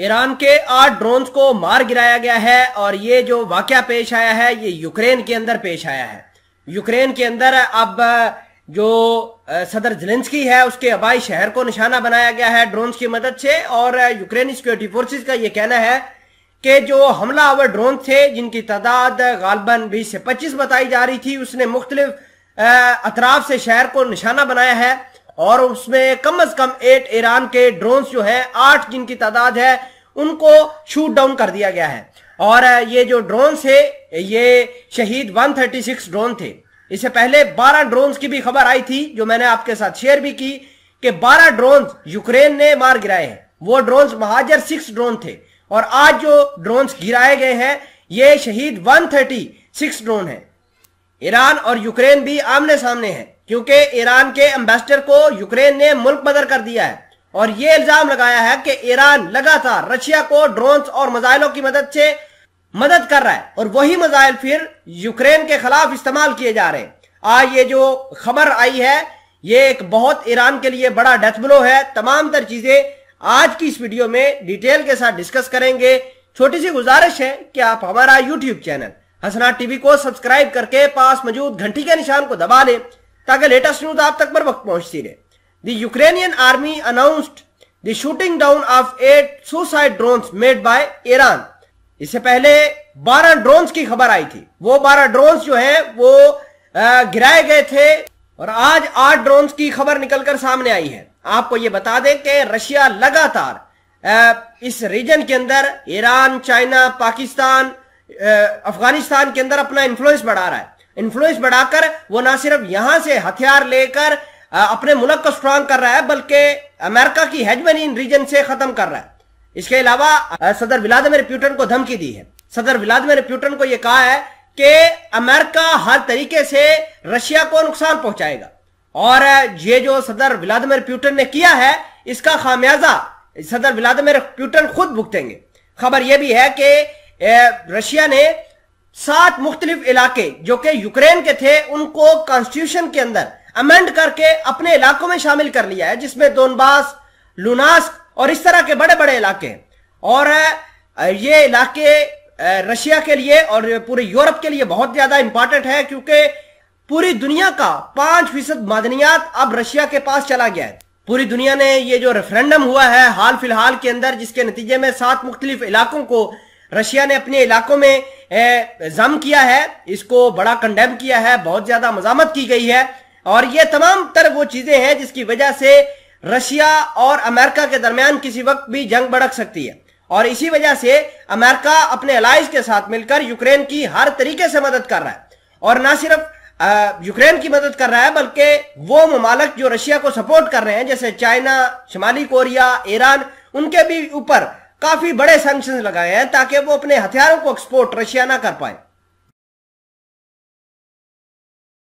Iran के आठ drones को मार गिराया गया है और ये जो वाक्य पेश आया है ये यूक्रेन के अंदर पेश आया है यूक्रेन के अंदर अब जो सदर जलेंसकी है उसके आबाई शहर को निशाना बनाया गया है ड्रोन्स की मदद से और यूक्रेन सिक्योरिटी फोर्सेज का ये कहना है कि जो हमला हमलावर ड्रोन थे जिनकी तादाद गालबन बीस से पच्चीस बताई जा रही थी उसने मुख्तलिफ अतराफ से शहर को निशाना बनाया है और उसमें कम अज कम एट ईरान के ड्रोन जो है आठ जिनकी तादाद है उनको शूट डाउन कर दिया गया है और ये जो ड्रोन थे ये शहीद 136 ड्रोन थे इससे पहले 12 ड्रोन की भी खबर आई थी जो मैंने आपके साथ शेयर भी की कि 12 ड्रोन यूक्रेन ने मार गिराए हैं वो ड्रोन महाजर सिक्स ड्रोन थे और आज जो ड्रोन गिराए गए हैं ये शहीद 136 ड्रोन है ईरान और यूक्रेन भी आमने सामने हैं क्योंकि ईरान के एम्बेसडर को यूक्रेन ने मुल्क बदर कर दिया है और ये इल्जाम लगाया है कि ईरान लगातार रशिया को ड्रोन्स और मजाइलों की मदद से मदद कर रहा है और वही मजाइल फिर यूक्रेन के खिलाफ इस्तेमाल किए जा रहे हैं आज ये जो खबर आई है ये एक बहुत ईरान के लिए बड़ा डेथ ब्लो है तमाम तर चीजें आज की इस वीडियो में डिटेल के साथ डिस्कस करेंगे छोटी सी गुजारिश है कि आप हमारा यूट्यूब चैनल हसना टीवी को सब्सक्राइब करके पास मौजूद घंटी के निशान को दबा लें ताकि लेटेस्ट न्यूज आप तक पर वक्त पहुंचती रहे दूक्रेनियन Ukrainian army announced the shooting down of eight suicide drone made by Iran इससे पहले 12 ड्रोन्स की खबर आई थी वो 12 ड्रोन्स जो है वो गिराए गए थे और आज आठ ड्रोन्स की खबर निकलकर सामने आई है आपको ये बता दें कि रशिया लगातार इस रीजन के अंदर ईरान चाइना पाकिस्तान अफगानिस्तान के अंदर अपना इन्फ्लुएंस बढ़ा रहा है इन्फ्लुएंस बढ़ाकर वो ना सिर्फ यहां से हथियार लेकर अपने मुल्क को स्ट्रांग कर रहा है बल्कि अमेरिका की हेजमनी इन रीजन से खत्म कर रहा है इसके अलावा सदर व्लादिमिर प्यूटन को धमकी दी है सदर व्लादिमिर प्यूटन को यह कहा है कि अमेरिका हर तरीके से रशिया को नुकसान पहुंचाएगा और ये जो सदर व्लादिमिर प्यूटन ने किया है इसका खामियाजा सदर व्लादिमिर प्यूटन खुद भुगतेंगे खबर यह भी है कि रशिया ने सात मुख्तलिफ इलाके जो कि यूक्रेन के थे उनको कॉन्स्टिट्यूशन के अंदर अमेंड करके अपने इलाकों में शामिल कर लिया है जिसमें दोनबास लुनास्क और इस तरह के बड़े बड़े इलाके और ये इलाके रशिया के लिए और पूरे यूरोप के लिए बहुत ज्यादा इंपॉर्टेंट है क्योंकि पूरी दुनिया का पांच फीसद मादनियात अब रशिया के पास चला गया है पूरी दुनिया ने ये जो रेफरेंडम हुआ है हाल फिलहाल के अंदर जिसके नतीजे में सात मुख्तलिफ इलाकों को रशिया ने अपने इलाकों में जम किया है इसको बड़ा कंडेम किया है बहुत ज्यादा मजामत की गई है और ये तमाम तरह वो चीजें हैं जिसकी वजह से रशिया और अमेरिका के दरमियान किसी वक्त भी जंग भड़क सकती है और इसी वजह से अमेरिका अपने अलाइज के साथ मिलकर यूक्रेन की हर तरीके से मदद कर रहा है और ना सिर्फ यूक्रेन की मदद कर रहा है बल्कि वो ममालक जो रशिया को सपोर्ट कर रहे हैं जैसे चाइना शुमाली कोरिया ईरान उनके भी ऊपर काफी बड़े सैंक्शन लगाए हैं ताकि वो अपने हथियारों को एक्सपोर्ट रशिया ना कर पाए